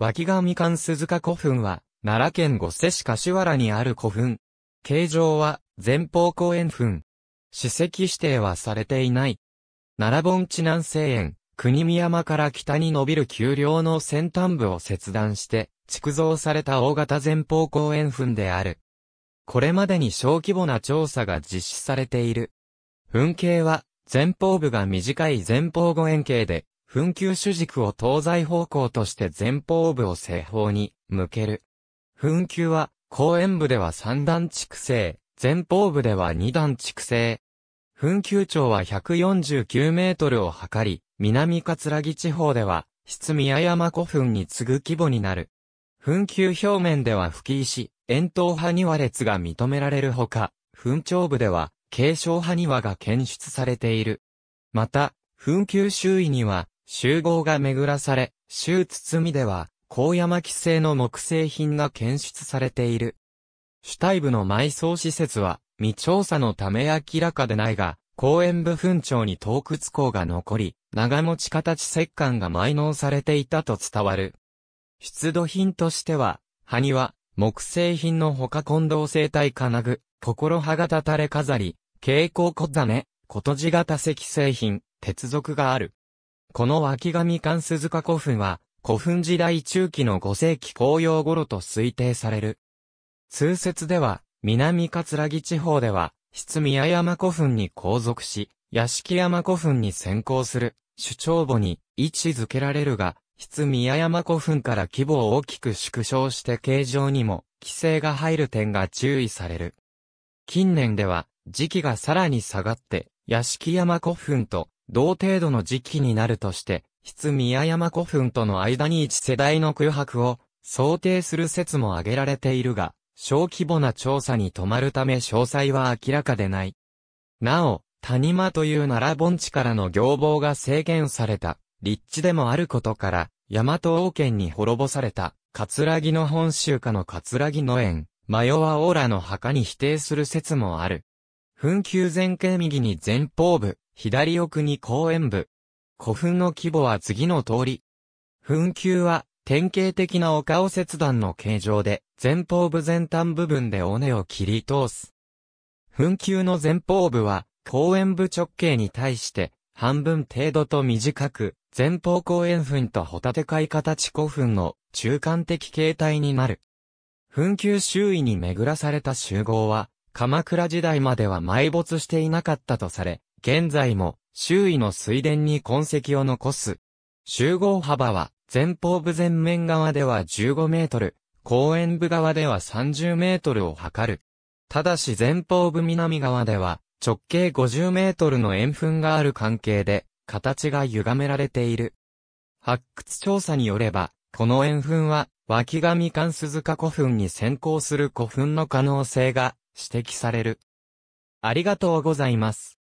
脇上館鈴鹿古墳は、奈良県五瀬市柏原にある古墳。形状は、前方後円墳。史跡指定はされていない。奈良盆地南西園、国見山から北に伸びる丘陵の先端部を切断して、築造された大型前方後円墳である。これまでに小規模な調査が実施されている。墳形は、前方部が短い前方後円形で、紛糾主軸を東西方向として前方部を西方に向ける。紛糾は、後円部では三段築成、前方部では二段築成。紛糾長は149メートルを測り、南葛城地方では、室宮山古墳に次ぐ規模になる。紛糾表面では吹石、円筒派庭列が認められるほか、紛頂部では、継承派庭が検出されている。また、紛糾周囲には、集合が巡らされ、包みでは、高山規制の木製品が検出されている。主体部の埋葬施設は、未調査のため明らかでないが、公園部分庁に洞窟港が残り、長持ち形石棺が埋納されていたと伝わる。出土品としては、埴輪、木製品の他混同生体金具、心葉型垂れ飾り、蛍光小種、琴地型石製品、鉄属がある。この脇神関鈴鹿古墳は、古墳時代中期の5世紀紅葉頃と推定される。通説では、南葛城地方では、質宮山古墳に後続し、屋敷山古墳に先行する、主張母に位置づけられるが、質宮山古墳から規模を大きく縮小して形状にも、規制が入る点が注意される。近年では、時期がさらに下がって、屋敷山古墳と同程度の時期になるとして、質宮山古墳との間に一世代の空白を想定する説も挙げられているが、小規模な調査に止まるため詳細は明らかでない。なお、谷間という奈良盆地からの行望が制限された、立地でもあることから、大和王権に滅ぼされた、葛城の本州下の葛城の園、マヨオーラの墓に否定する説もある。墳丘前景右に前方部、左奥に公園部。古墳の規模は次の通り。墳丘は典型的な丘顔切断の形状で、前方部前端部分で尾根を切り通す。墳丘の前方部は、公園部直径に対して、半分程度と短く、前方公園墳とホタテ貝形古墳の中間的形態になる。墳丘周囲に巡らされた集合は、鎌倉時代までは埋没していなかったとされ、現在も周囲の水田に痕跡を残す。集合幅は前方部前面側では15メートル、公園部側では30メートルを測る。ただし前方部南側では直径50メートルの円墳がある関係で形が歪められている。発掘調査によれば、この円墳は脇上関鈴鹿古墳に先行する古墳の可能性が指摘される。ありがとうございます。